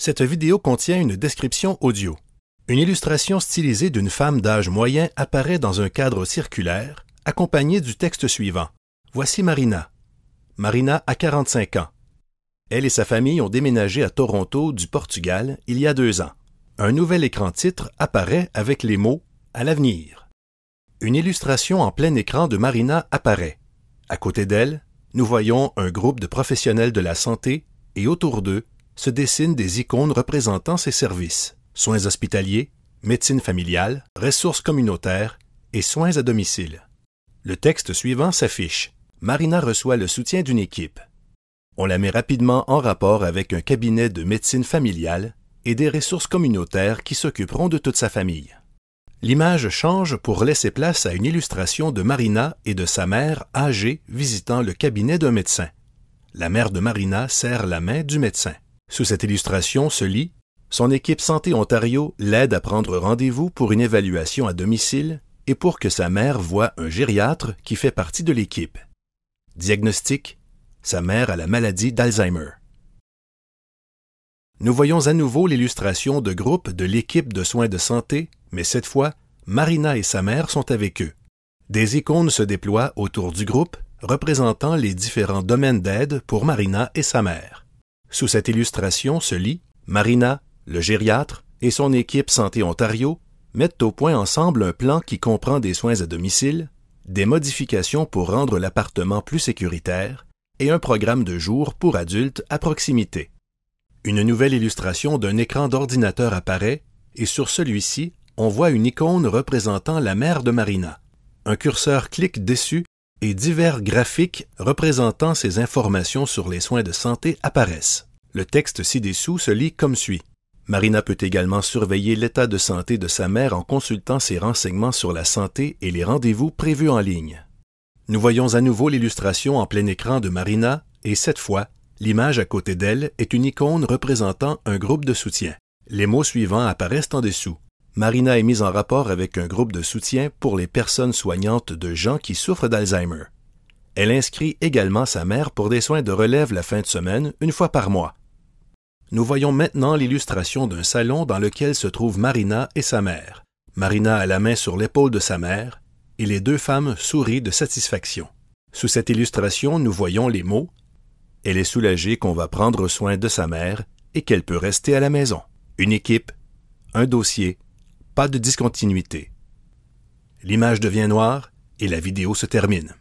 Cette vidéo contient une description audio. Une illustration stylisée d'une femme d'âge moyen apparaît dans un cadre circulaire, accompagnée du texte suivant. Voici Marina. Marina a 45 ans. Elle et sa famille ont déménagé à Toronto, du Portugal, il y a deux ans. Un nouvel écran titre apparaît avec les mots À l'avenir. Une illustration en plein écran de Marina apparaît. À côté d'elle, nous voyons un groupe de professionnels de la santé et autour d'eux, se dessinent des icônes représentant ses services soins hospitaliers, médecine familiale, ressources communautaires et soins à domicile. Le texte suivant s'affiche. Marina reçoit le soutien d'une équipe. On la met rapidement en rapport avec un cabinet de médecine familiale et des ressources communautaires qui s'occuperont de toute sa famille. L'image change pour laisser place à une illustration de Marina et de sa mère âgée visitant le cabinet d'un médecin. La mère de Marina serre la main du médecin. Sous cette illustration se lit Son équipe Santé Ontario l'aide à prendre rendez-vous pour une évaluation à domicile et pour que sa mère voie un gériatre qui fait partie de l'équipe. Diagnostic Sa mère a la maladie d'Alzheimer. Nous voyons à nouveau l'illustration de groupe de l'équipe de soins de santé, mais cette fois, Marina et sa mère sont avec eux. Des icônes se déploient autour du groupe, représentant les différents domaines d'aide pour Marina et sa mère. Sous cette illustration se lit Marina, le gériatre et son équipe Santé Ontario mettent au point ensemble un plan qui comprend des soins à domicile, des modifications pour rendre l'appartement plus sécuritaire et un programme de jour pour adultes à proximité. Une nouvelle illustration d'un écran d'ordinateur apparaît et sur celui-ci, on voit une icône représentant la mère de Marina. Un curseur clique dessus et divers graphiques représentant ces informations sur les soins de santé apparaissent. Le texte ci-dessous se lit comme suit. Marina peut également surveiller l'état de santé de sa mère en consultant ses renseignements sur la santé et les rendez-vous prévus en ligne. Nous voyons à nouveau l'illustration en plein écran de Marina, et cette fois, l'image à côté d'elle est une icône représentant un groupe de soutien. Les mots suivants apparaissent en dessous. Marina est mise en rapport avec un groupe de soutien pour les personnes soignantes de gens qui souffrent d'Alzheimer. Elle inscrit également sa mère pour des soins de relève la fin de semaine, une fois par mois. Nous voyons maintenant l'illustration d'un salon dans lequel se trouvent Marina et sa mère. Marina a la main sur l'épaule de sa mère, et les deux femmes sourient de satisfaction. Sous cette illustration, nous voyons les mots Elle est soulagée qu'on va prendre soin de sa mère et qu'elle peut rester à la maison. Une équipe, un dossier, pas de discontinuité. L'image devient noire et la vidéo se termine.